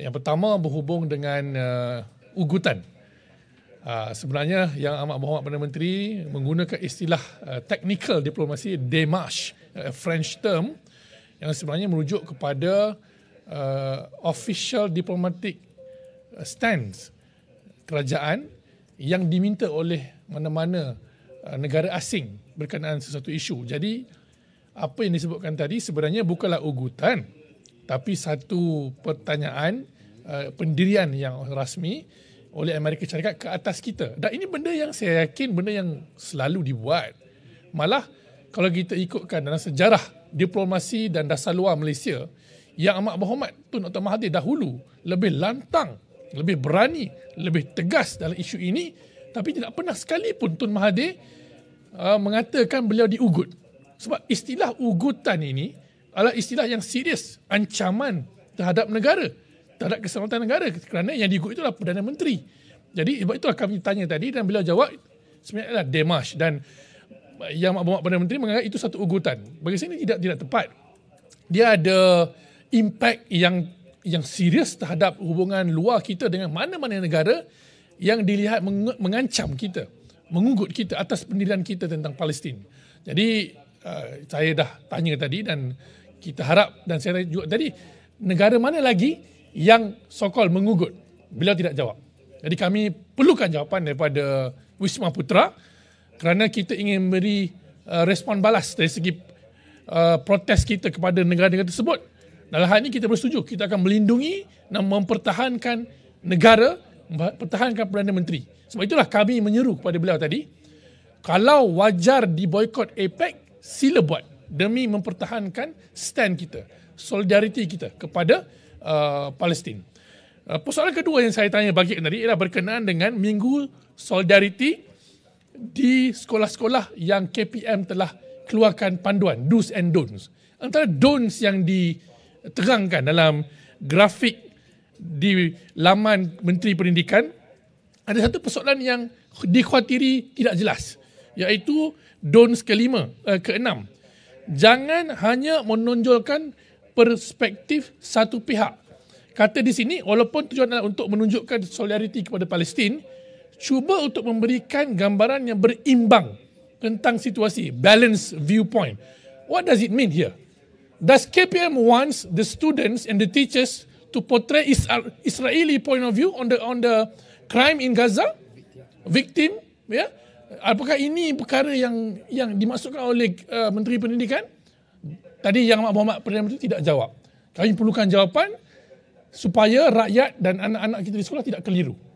Yang pertama berhubung dengan uh, ugutan. Uh, sebenarnya yang amat berhormat Perdana Menteri menggunakan istilah uh, technical diplomasi demarche, a uh, French term yang sebenarnya merujuk kepada uh, official diplomatic uh, stance kerajaan yang diminta oleh mana-mana uh, negara asing berkenaan sesuatu isu. Jadi apa yang disebutkan tadi sebenarnya bukanlah ugutan tapi satu pertanyaan uh, pendirian yang rasmi oleh Amerika Syarikat ke atas kita. Dan ini benda yang saya yakin benda yang selalu dibuat. Malah kalau kita ikutkan dalam sejarah diplomasi dan dasar luar Malaysia, yang amat berhormat Tun Dr. Mahathir dahulu lebih lantang, lebih berani, lebih tegas dalam isu ini, tapi tidak pernah sekalipun Tun Mahathir uh, mengatakan beliau diugut. Sebab istilah ugutan ini adalah istilah yang serius ancaman terhadap negara terhadap keselamatan negara kerana yang diikut itulah Perdana Menteri jadi sebab itulah kami tanya tadi dan beliau jawab sebenarnya adalah Demash dan yang makmumat Perdana Menteri menganggap itu satu ugutan bagi saya ini tidak, tidak tepat dia ada impact yang yang serius terhadap hubungan luar kita dengan mana-mana negara yang dilihat mengancam kita mengugut kita atas pendirian kita tentang Palestin. Jadi uh, saya dah tanya tadi dan kita harap dan saya tanya juga tadi negara mana lagi yang sokol mengugut beliau tidak jawab jadi kami perlukan jawapan daripada Wisma Putra kerana kita ingin beri uh, respon balas dari segi uh, protes kita kepada negara-negara tersebut dalam hal ini kita bersetuju kita akan melindungi dan mempertahankan negara mempertahankan Perdana Menteri sebab itulah kami menyeru kepada beliau tadi kalau wajar diboykot APEC sila buat demi mempertahankan stand kita, solidariti kita kepada uh, Palestin. Uh, persoalan kedua yang saya tanya bagi tadi ialah berkenaan dengan minggu solidariti di sekolah-sekolah yang KPM telah keluarkan panduan do's and don'ts. Antara don'ts yang diterangkan dalam grafik di laman Menteri Pendidikan ada satu persoalan yang dikhawatiri tidak jelas iaitu don's kelima uh, keenam jangan hanya menonjolkan perspektif satu pihak. Kata di sini, walaupun tujuan adalah untuk menunjukkan solidariti kepada Palestin, cuba untuk memberikan gambaran yang berimbang tentang situasi, balance viewpoint. What does it mean here? Does KPM wants the students and the teachers to portray Israeli point of view on the on the crime in Gaza? Victim, yeah? apakah ini perkara yang yang dimasukkan oleh uh, Menteri Pendidikan? Tadi yang Mak Muhammad Perdana Menteri tidak jawab. Kami perlukan jawapan supaya rakyat dan anak-anak kita di sekolah tidak keliru.